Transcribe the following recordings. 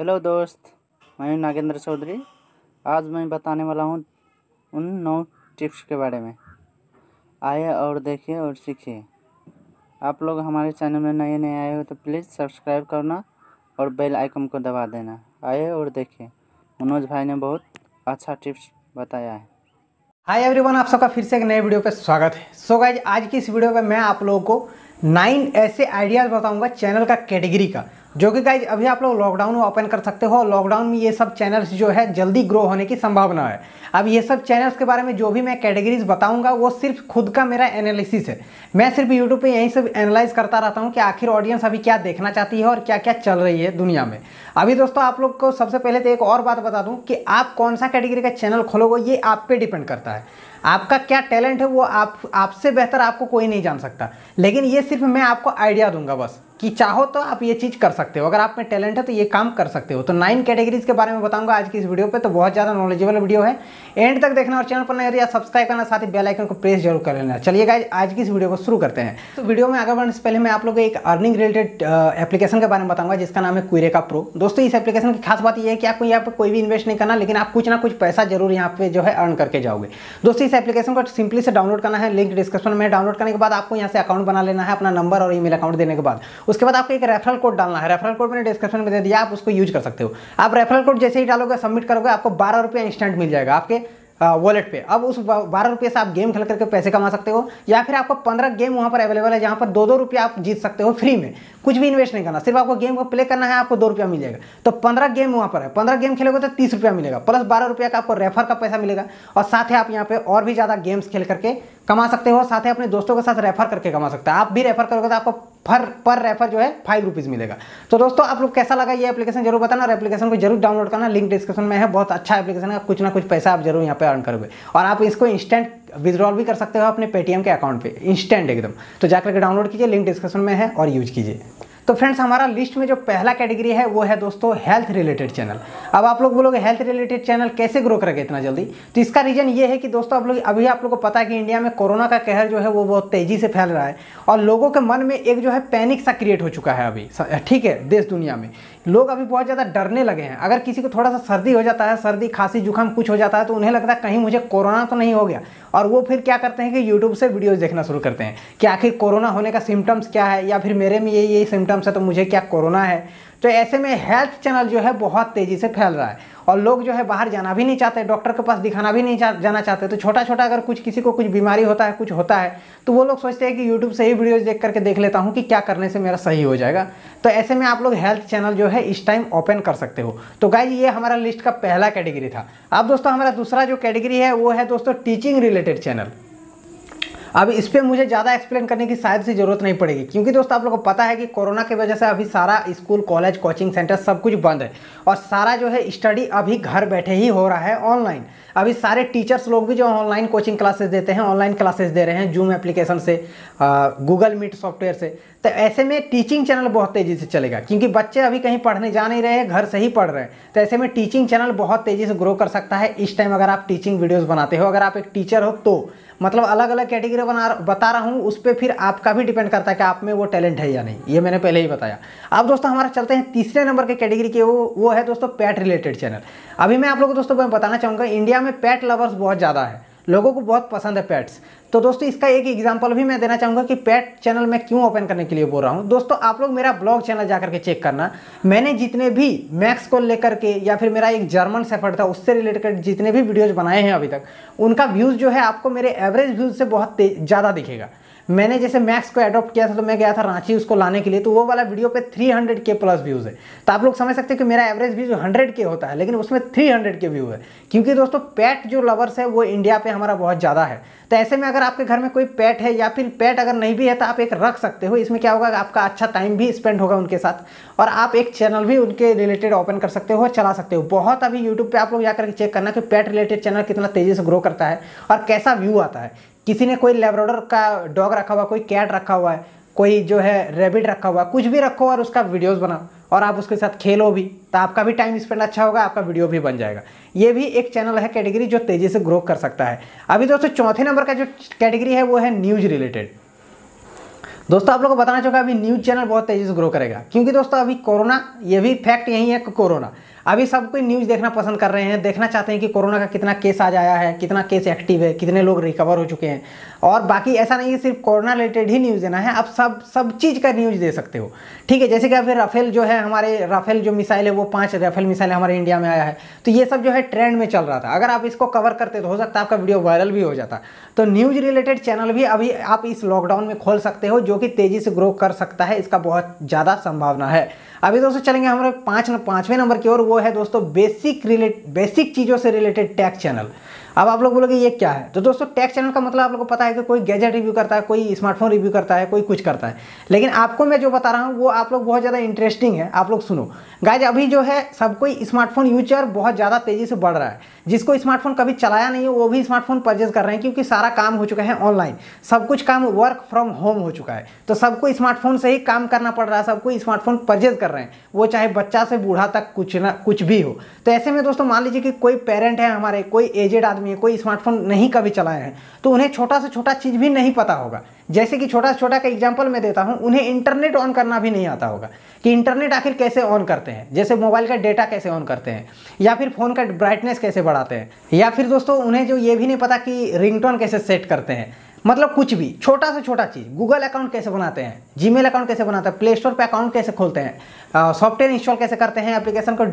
hello दोस्त मैं हूँ नागेंद्र चौधरी आज मैं बताने वाला हूँ उन नौ टिप्स के बारे में आए और देखिए और सीखिए आप लोग हमारे चैनल में नए नए आए हो तो प्लीज़ सब्सक्राइब करना और बेल आइकन को दबा देना आए और देखिए मनोज भाई ने बहुत अच्छा टिप्स बताया है हाय एवरीवन आप सबका फिर से एक नए वीडियो पर स्वागत है सो so गाइज आज की इस वीडियो में मैं आप लोगों को नाइन ऐसे आइडियाज़ बताऊंगा चैनल का कैटेगरी का जो कि गाइज अभी आप लोग लॉकडाउन में ओपन कर सकते हो लॉकडाउन में ये सब चैनल्स जो है जल्दी ग्रो होने की संभावना है अब ये सब चैनल्स के बारे में जो भी मैं कैटेगरीज बताऊंगा वो सिर्फ खुद का मेरा एनालिसिस है मैं सिर्फ यूट्यूब पे यहीं सब एनालाइज करता रहता हूँ कि आखिर ऑडियंस अभी क्या देखना चाहती है और क्या क्या चल रही है दुनिया में अभी दोस्तों आप लोग को सबसे पहले तो एक और बात बता दूँ कि आप कौन सा कैटेगरी का चैनल खोलोगे ये आप पर डिपेंड करता है आपका क्या टैलेंट है वो आप आपसे बेहतर आपको कोई नहीं जान सकता लेकिन ये सिर्फ मैं आपको आइडिया दूंगा बस कि चाहो तो आप ये चीज़ कर सकते हो अगर आप में टैलेंट है तो ये काम कर सकते हो तो नाइन कैटेगरीज के बारे में बताऊंगा आज की इस वीडियो पे तो बहुत ज़्यादा नॉलेजेबल वीडियो है एंड तक देखना और चैनल पर तो या सब्सक्राइब करना साथ ही बेल आइकन को प्रेस जरूर कर लेना चलिए गाइज आज की इस वीडियो को शुरू करते हैं तो वीडियो में आगे बढ़ने से पहले मैं आप लोग को एक अर्निंग रिलेटेड एप्लीकेशन के बारे में बताऊंगा जिसका नाम है क्वेरेका प्रो दोस्तों इस एप्लीकेशन की खास बात यह है कि आपको यहाँ पर कोई भी इन्वेस्ट नहीं करना लेकिन आप कुछ ना कुछ पैसा जरूर यहाँ पे जो है अर्न करके जाओगे दोस्तों इस एप्लीकेशन को सिंपली से डाउनलोड करना है लिंक डिस्क्रिप्शन में डाउनलोड करने के बाद आपको यहाँ से अकाउंट बना लेना है अपना नंबर और ईमेल अकाउंट देने के बाद उसके बाद आपको एक रेफरल कोड डालना है रेफरल कोड मैंने डिस्क्रिप्शन में दे दिया आप उसको यूज कर सकते हो आप रेफरल कोड जैसे ही डालोगे सबमिट करोगे आपको बारह रुपया इंस्टेंट मिल जाएगा आपके वॉलेट पे अब उस बारह रुपये से आप गेम खेल करके पैसे कमा सकते हो या फिर आपको पंद्रह गेम वहाँ पर अवेलेबल है जहाँ पर दो दो रुपये आप जीत सकते हो फ्री में कुछ भी इन्वेस्ट नहीं करना सिर्फ आपको गेम को प्ले करना है आपको दो रुपया मिलेगा तो पंद्रह गेम वहाँ पर है पंद्रह गेम खेलोगे तो तीस रुपया मिलेगा प्लस बारह रुपया का आपको रेफर का पैसा मिलेगा और साथ ही आप यहाँ पे और भी ज़्यादा गेम्स खेल करके कमा सकते हो साथ ही अपने दोस्तों के साथ रेफर करके कमा सकते हैं आप भी रेफर करोगे तो आपको पर पर रेफर जो है फाइव रुपीज़ मिलेगा तो दोस्तों आप लोग कैसा लगा ये एप्लीकेशन जरूर बताना और एप्लीकेशन को जरूर डाउनलोड करना लिंक डिस्क्रिप्शन में है बहुत अच्छा एप्लीकेशन है कुछ ना कुछ पैसा आप जरूर यहाँ पे अर्न करोगे और आप इसको इंस्टेंट विद्रॉल भी कर सकते हो अपने पेटीएम के अकाउंट पे इंस्टेंट एकदम तो जाकर के डाउनलोड कीजिए लिंक डिस्क्रिप्शन में है और यूज कीजिए तो फ्रेंड्स हमारा लिस्ट में जो पहला कैटेगरी है वो है दोस्तों हेल्थ रिलेटेड चैनल अब आप लोग बोलोगे हेल्थ रिलेटेड चैनल कैसे ग्रो करेगा इतना जल्दी तो इसका रीज़न ये है कि दोस्तों आप लोग अभी आप लोग को पता है कि इंडिया में कोरोना का कहर जो है वो बहुत तेज़ी से फैल रहा है और लोगों के मन में एक जो है पैनिक सा क्रिएट हो चुका है अभी ठीक है देश दुनिया में लोग अभी बहुत ज़्यादा डरने लगे हैं अगर किसी को थोड़ा सा सर्दी हो जाता है सर्दी खांसी जुकाम कुछ हो जाता है तो उन्हें लगता है कहीं मुझे कोरोना तो नहीं हो गया और वो फिर क्या करते हैं कि यूट्यूब से वीडियोज़ देखना शुरू करते हैं कि आखिर कोरोना होने का सिम्टम्स क्या है या फिर मेरे में ये ये सिम्टम्स एकदम से तो मुझे क्या कोरोना है तो ऐसे में हेल्थ चैनल जो है बहुत तेज़ी से फैल रहा है और लोग जो है बाहर जाना भी नहीं चाहते डॉक्टर के पास दिखाना भी नहीं जाना चाहते तो छोटा छोटा अगर कुछ किसी को कुछ बीमारी होता है कुछ होता है तो वो लोग सोचते हैं कि यूट्यूब से ही वीडियोज़ देख करके देख लेता हूँ कि क्या करने से मेरा सही हो जाएगा तो ऐसे में आप लोग हेल्थ चैनल जो है इस टाइम ओपन कर सकते हो तो गाइज ये हमारा लिस्ट का पहला कैटेगरी था अब दोस्तों हमारा दूसरा जो कैटेगरी है वो है दोस्तों टीचिंग रिलेटेड चैनल अब इस पर मुझे ज़्यादा एक्सप्लेन करने की शायद से ज़रूरत नहीं पड़ेगी क्योंकि दोस्तों आप लोग को पता है कि कोरोना की वजह से अभी सारा स्कूल कॉलेज कोचिंग सेंटर सब कुछ बंद है और सारा जो है स्टडी अभी घर बैठे ही हो रहा है ऑनलाइन अभी सारे टीचर्स लोग भी जो ऑनलाइन कोचिंग क्लासेस देते हैं ऑनलाइन क्लासेस दे रहे हैं जूम एप्लीकेशन से गूगल मीट सॉफ्टवेयर से तो ऐसे में टीचिंग चैनल बहुत तेज़ी से चलेगा क्योंकि बच्चे अभी कहीं पढ़ने जा नहीं रहे हैं घर से ही पढ़ रहे हैं तो ऐसे में टीचिंग चैनल बहुत तेज़ी से ग्रो कर सकता है इस टाइम अगर आप टीचिंग वीडियोस बनाते हो अगर आप एक टीचर हो तो मतलब अलग अलग कैटेगरी बना बता रहा हूँ उस पर फिर आपका भी डिपेंड करता है कि आप में वो टैलेंट है या नहीं ये मैंने पहले ही बताया अब दोस्तों हमारा चलते हैं तीसरे नंबर के कैटेगरी के वो वो है दोस्तों पैट रिलेटेड चैनल अभी मैं आप लोगों को दोस्तों बताना चाहूँगा इंडिया में पैट लवर्स बहुत ज़्यादा है लोगों को बहुत पसंद है पैट्स तो दोस्तों इसका एक एग्जाम्पल भी मैं देना चाहूँगा कि पेट चैनल मैं क्यों ओपन करने के लिए बोल रहा हूँ दोस्तों आप लोग मेरा ब्लॉग चैनल जा करके चेक करना मैंने जितने भी मैक्स को लेकर के या फिर मेरा एक जर्मन सेफर था उससे रिलेटेड जितने भी वीडियोज़ बनाए हैं अभी तक उनका व्यूज़ जो है आपको मेरे एवरेज व्यूज़ से बहुत ज़्यादा दिखेगा मैंने जैसे मैक्स को एडॉप्ट किया था तो मैं गया था रांची उसको लाने के लिए तो वो वाला वीडियो पे 300 के प्लस व्यूज़ है तो आप लोग समझ सकते हैं कि मेरा एवरेज व्यूज 100 के होता है लेकिन उसमें 300 के व्यू है क्योंकि दोस्तों पैट जो लवर्स है वो इंडिया पे हमारा बहुत ज़्यादा है तो ऐसे में अगर अगर आपके घर में कोई पेट है या फिर पेट अगर नहीं भी है तो आप एक रख सकते हो इसमें क्या होगा आपका अच्छा टाइम भी स्पेंड होगा उनके साथ और आप एक चैनल भी उनके रिलेटेड ओपन कर सकते हो और चला सकते हो बहुत अभी यूट्यूब पर आप लोग जाकर चेक करना कि पेट रिलेटेड चैनल कितना तेज़ी से ग्रो करता है और कैसा व्यू आता है किसी ने कोई लेबरोडर का डॉग रखा हुआ कोई कैट रखा हुआ है कोई जो है रेबिट रखा हुआ कुछ भी रखो और उसका वीडियोस बनाओ और आप उसके साथ खेलो भी तो आपका भी टाइम स्पेंड अच्छा होगा आपका वीडियो भी बन जाएगा ये भी एक चैनल है कैटेगरी जो तेज़ी से ग्रो कर सकता है अभी दोस्तों चौथे नंबर का जो कैटेगरी है वो है न्यूज रिलेटेड दोस्तों आप लोगों को बताना चाहूँगा अभी न्यूज़ चैनल बहुत तेज़ी से ग्रो करेगा क्योंकि दोस्तों अभी कोरोना ये भी फैक्ट यही है कोरोना अभी सब कोई न्यूज़ देखना पसंद कर रहे हैं देखना चाहते हैं कि कोरोना का कितना केस आ जाया है कितना केस एक्टिव है कितने लोग रिकवर हो चुके हैं और बाकी ऐसा नहीं है सिर्फ कोरोना रिलेटेड ही न्यूज़ देना है आप सब सब चीज़ का न्यूज़ दे सकते हो ठीक है जैसे कि अभी राफेल जो है हमारे राफेल जो मिसाइल है वो पाँच राफेल मिसाइल हमारे इंडिया में आया है तो ये सब जो है ट्रेंड में चल रहा था अगर आप इसको कवर करते तो हो सकता है आपका वीडियो वायरल भी हो जाता तो न्यूज़ रिलेटेड चैनल भी अभी आप इस लॉकडाउन में खोल सकते हो जो कि तेज़ी से ग्रो कर सकता है इसका बहुत ज़्यादा संभावना है अभी दोस्तों चलेंगे हमारे पाँच पाँचवें नंबर की ओर वो है दोस्तों बेसिक रिलेट बेसिक चीज़ों से रिलेटेड टैक्स चैनल अब आप लोग बोलोगे ये क्या है तो दोस्तों टैक्स चैनल का मतलब आप लोग को पता है कि कोई गैजेट रिव्यू करता है कोई स्मार्टफोन रिव्यू करता है कोई कुछ करता है लेकिन आपको मैं जो बता रहा हूँ वो आप लोग बहुत ज़्यादा इंटरेस्टिंग है आप लोग सुनो गाइज अभी जो है सब कोई स्मार्टफोन यूजर बहुत ज़्यादा तेज़ी से बढ़ रहा है जिसको स्मार्टफोन कभी चलाया नहीं है वो भी स्मार्टफोन परचेज कर रहे हैं क्योंकि सारा काम हो चुका है ऑनलाइन सब कुछ काम वर्क फ्रॉम होम हो चुका है तो सबको स्मार्टफोन से ही काम करना पड़ रहा है सबको स्मार्टफोन परचेज कर कर रहे हैं वो चाहे बच्चा से बूढ़ा तक कुछ ना कुछ भी हो तो ऐसे में दोस्तों मान लीजिए कि कोई पेरेंट है हमारे कोई एजेड आदमी है कोई स्मार्टफोन नहीं कभी चलाए हैं तो उन्हें छोटा से छोटा चीज़ भी नहीं पता होगा जैसे कि छोटा से छोटा का एग्जाम्पल मैं देता हूँ उन्हें इंटरनेट ऑन करना भी नहीं आता होगा कि इंटरनेट आखिर कैसे ऑन करते हैं जैसे मोबाइल का डेटा कैसे ऑन करते हैं या फिर फ़ोन का ब्राइटनेस कैसे बढ़ाते हैं या फिर दोस्तों उन्हें जो ये भी नहीं पता कि रिंगटोन कैसे सेट करते हैं मतलब कुछ भी छोटा से छोटा चीज़ गूगल अकाउंट कैसे बनाते हैं जीमेल अकाउंट कैसे बनाते हैं प्ले स्टोर पर अकाउंट कैसे खोलते हैं सॉफ्टवेयर इंस्टॉल कैसे करते हैं एप्लीकेशन को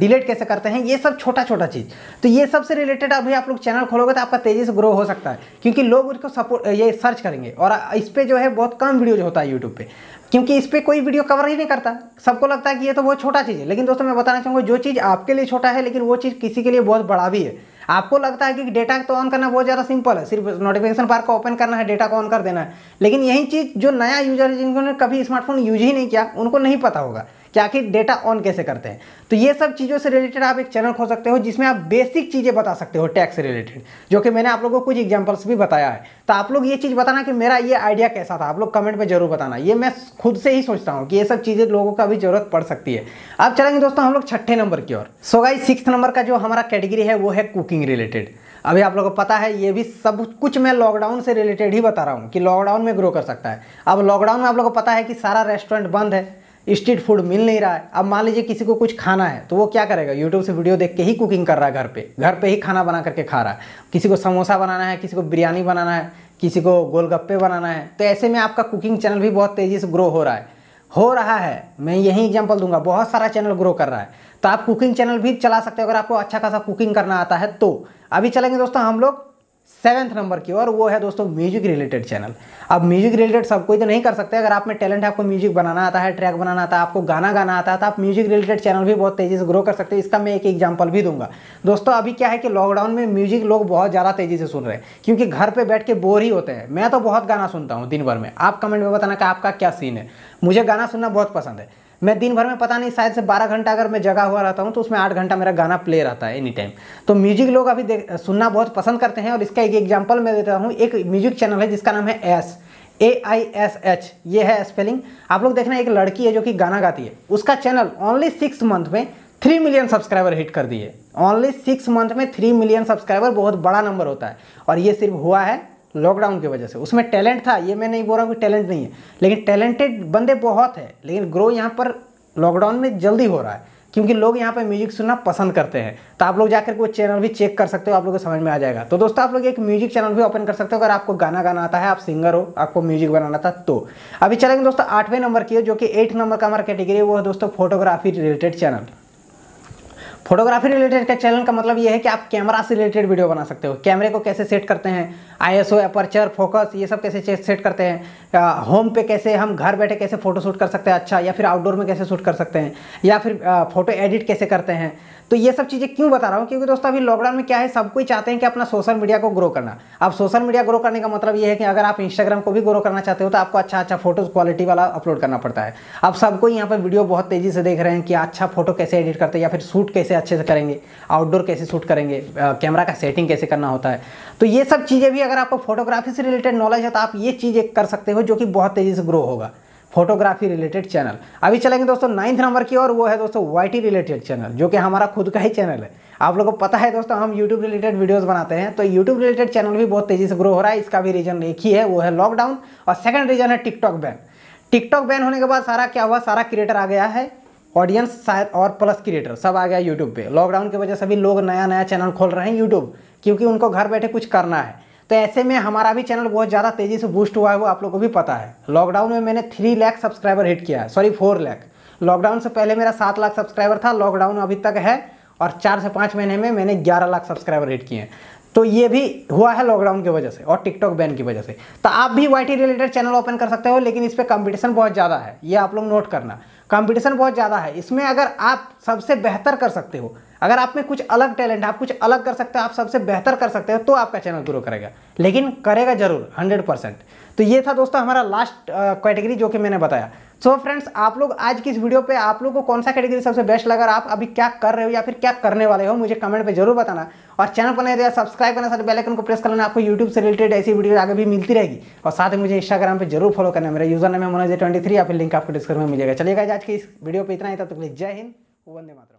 डिलीट कैसे करते हैं ये सब छोटा छोटा चीज़ तो ये सब से रिलेटेड अभी आप लोग चैनल खोलोगे तो आपका तेज़ी से ग्रो हो सकता है क्योंकि लोग उसको सपोर्ट ये सर्च करेंगे और इस पर जो है बहुत कम वीडियो होता है यूट्यूब पर क्योंकि इस पर कोई वीडियो कवर ही नहीं करता सबको लगता है कि ये तो बहुत छोटा चीज़ है लेकिन दोस्तों मैं बताना चाहूँगा जो चीज़ आपके लिए छोटा है लेकिन वो चीज़ किसी के लिए बहुत बड़ा भी है आपको लगता है कि डेटा तो ऑन करना बहुत ज़्यादा सिंपल है सिर्फ नोटिफिकेशन बार को ओपन करना है डेटा को ऑन कर देना है लेकिन यही चीज़ जो नया यूजर है जिन्होंने कभी स्मार्टफोन यूज ही नहीं किया उनको नहीं पता होगा कि आखिर डेटा ऑन कैसे करते हैं तो ये सब चीज़ों से रिलेटेड आप एक चैनल खोल सकते हो जिसमें आप बेसिक चीज़ें बता सकते हो टैक्स से रिलेटेड जो कि मैंने आप लोगों को कुछ एग्जाम्पल्स भी बताया है तो आप लोग ये चीज़ बताना कि मेरा ये आइडिया कैसा था आप लोग कमेंट में जरूर बताना ये मैं खुद से ही सोचता हूँ कि ये सब चीज़ें लोगों का भी जरूरत पड़ सकती है अब चलेंगे दोस्तों हम लोग छठे नंबर की ओर सो गाई सिक्स नंबर का जो हमारा कैटेगरी है वो है कुकिंग रिलेटेड अभी आप लोगों को पता है ये भी सब कुछ मैं लॉकडाउन से रिलेटेड ही बता रहा हूँ कि लॉकडाउन में ग्रो कर सकता है अब लॉकडाउन में आप लोगों को पता है कि सारा रेस्टोरेंट बंद है स्ट्रीट फूड मिल नहीं रहा है अब मान लीजिए किसी को कुछ खाना है तो वो क्या करेगा यूट्यूब से वीडियो देख के ही कुकिंग कर रहा है घर पे घर पे ही खाना बना करके खा रहा है किसी को समोसा बनाना है किसी को बिरयानी बनाना है किसी को गोलगप्पे बनाना है तो ऐसे में आपका कुकिंग चैनल भी बहुत तेज़ी से ग्रो हो रहा है हो रहा है मैं यही एग्जाम्पल दूंगा बहुत सारा चैनल ग्रो कर रहा है तो आप कुकिंग चैनल भी चला सकते हो अगर आपको अच्छा खासा कुकिंग करना आता है तो अभी चलेंगे दोस्तों हम लोग सेवन्थ नंबर की और वो है दोस्तों म्यूजिक रिलेटेड चैनल अब म्यूजिक रिलेटेड सब कोई तो नहीं कर सकते अगर आप में टैलेंट है आपको म्यूजिक बनाना आता है ट्रैक बनाना आता है आपको गाना गाना आता है तो आप म्यूजिक रिलेटेड चैनल भी बहुत तेज़ी से ग्रो कर सकते हैं इसका मैं एक एग्जाम्पल भी दूंगा दोस्तों अभी क्या है कि लॉकडाउन में म्यूजिक लोग बहुत ज़्यादा तेज़ी से सुन रहे हैं क्योंकि घर पर बैठ के बोर ही होते हैं मैं तो बहुत गाना सुनता हूँ दिन भर में आप कमेंट में बताना कि आपका क्या सीन है मुझे गाना सुनना बहुत पसंद है मैं दिन भर में पता नहीं शायद से बारह घंटा अगर मैं जगा हुआ रहता हूँ तो उसमें आठ घंटा मेरा गाना प्ले रहता है एनी टाइम तो म्यूजिक लोग अभी सुनना बहुत पसंद करते हैं और इसका एक एग्जाम्पल मैं देता हूँ एक म्यूजिक चैनल है जिसका नाम है S A I S H ये है स्पेलिंग आप लोग देखना एक लड़की है जो कि गाना गाती है उसका चैनल ओनली सिक्स मंथ में थ्री मिलियन सब्सक्राइबर हिट कर दिए ओनली सिक्स मंथ में थ्री मिलियन सब्सक्राइबर बहुत बड़ा नंबर होता है और ये सिर्फ हुआ है लॉकडाउन की वजह से उसमें टैलेंट था ये मैं नहीं बोल रहा हूँ कि टैलेंट नहीं है लेकिन टैलेंटेड बंदे बहुत है लेकिन ग्रो यहाँ पर लॉकडाउन में जल्दी हो रहा है क्योंकि लोग यहाँ पर म्यूजिक सुनना पसंद करते हैं तो आप लोग जाकर वो चैनल भी चेक कर सकते हो आप लोग को समझ में आ जाएगा तो दोस्तों आप लोग एक म्यूजिक चैनल भी ओपन कर सकते हो अगर आपको गाना गाना आता है आप सिंगर हो आपको म्यूजिक बनाना था तो अभी चलेंगे दोस्तों आठवें नंबर की जो कि एट नंबर का हमारा कैटेगरी है वो है दोस्तों photography related channel photography related का चैनल का मतलब ये है कि आप कैमरा से रिलेटेड वीडियो बना सकते हो कैमरे को कैसे सेट करते हैं आईएसओ अपर्चर फोकस ये सब कैसे सेट करते हैं होम पे कैसे हम घर बैठे कैसे फोटो शूट कर सकते हैं अच्छा या फिर आउटडोर में कैसे शूट कर सकते हैं या फिर फ़ोटो एडिट कैसे करते हैं तो ये सब चीज़ें क्यों बता रहा हूँ क्योंकि दोस्तों अभी लॉकडाउन में क्या है सब कोई चाहते हैं कि अपना सोशल मीडिया को ग्रो करना अब सोशल मीडिया ग्रो करने का मतलब ये है कि अगर आप इंस्टाग्राम को भी ग्रो करना चाहते हो तो आपको अच्छा अच्छा फोटोज क्वालिटी वाला अपलोड करना पड़ता है अब सबको यहाँ पर वीडियो बहुत तेज़ी से देख रहे हैं कि अच्छा फोटो कैसे एडिट करते हैं या फिर शूट कैसे अच्छे से करेंगे आउटडोर कैसे शूट करेंगे कैमरा का सेटिंग कैसे करना होता है तो ये सब चीज़ें भी अगर आपको फोटोग्राफी से रिलेटेड नॉलेज है तो आप ये चीज़ कर सकते हो जो कि बहुत तेज़ी से ग्रो होगा फोटोग्राफी रिलेटेड चैनल अभी चलेंगे दोस्तों नाइन्थ नंबर की और वो है दोस्तों वाई रिलेटेड चैनल जो कि हमारा खुद का ही चैनल है आप लोगों को पता है दोस्तों हम यूट्यूब रिलेटेड वीडियोस बनाते हैं तो यूट्यूब रिलेटेड चैनल भी बहुत तेज़ी से ग्रो हो रहा है इसका भी रीज़न एक ही है वो है लॉकडाउन और सेकंड रीज़न है टिकटॉक बैन टिकटॉक बैन होने के बाद सारा क्या हुआ सारा क्रिएटर आ गया है ऑडियंस शायद और प्लस क्रिएटर सब आ गया यूट्यूब पर लॉकडाउन की वजह से भी लोग नया नया चैनल खोल रहे हैं यूट्यूब क्योंकि उनको घर बैठे कुछ करना है तो ऐसे में हमारा भी चैनल बहुत ज़्यादा तेज़ी से बूस्ट हुआ है वो आप लोगों को भी पता है लॉकडाउन में मैंने थ्री लाख सब्सक्राइबर हिट किया है सॉरी फोर लाख लॉकडाउन से पहले मेरा सात लाख सब्सक्राइबर था लॉकडाउन अभी तक है और चार से पाँच महीने में मैंने ग्यारह लाख सब्सक्राइबर हिट किए हैं तो ये भी हुआ है लॉकडाउन की वजह से और टिकटॉक बैन की वजह से तो आप भी वाई रिलेटेड चैनल ओपन कर सकते हो लेकिन इस पर कॉम्पिटिशन बहुत ज़्यादा है ये आप लोग नोट करना कॉम्पिटिशन बहुत ज़्यादा है इसमें अगर आप सबसे बेहतर कर सकते हो अगर आप में कुछ अलग टैलेंट है आप कुछ अलग कर सकते हो आप सबसे बेहतर कर सकते हो तो आपका चैनल ग्रो करेगा लेकिन करेगा जरूर हंड्रेड परसेंट तो ये था दोस्तों हमारा लास्ट कैटेगरी जो कि मैंने बताया सो so फ्रेंड्स आप लोग आज की इस वीडियो पे आप लोग को कौन सा कैटेगरी सबसे बेस्ट लगा आप अभी क्या कर रहे हो या फिर क्या करने वाले हो मुझे कमेंट पे जरूर बताना और चैनल पर नहीं सब्सक्राइब करना साथ बेल आइकन को प्रेस करना आपको यूट्यूब से रिलेटेड ऐसी वीडियो आगे भी मिलती रहेगी और साथ ही मुझे इंस्टाग्राम पर जरूर फॉलो करना मेरा यूजर नाम है मनोज ट्वेंटी थ्री या फिर लिंक आपको डिस्क्रिप्शन में मिलेगा चलिएगा आज की इस वीडियो पर इतना ही था तो जय हिंद वंदे माता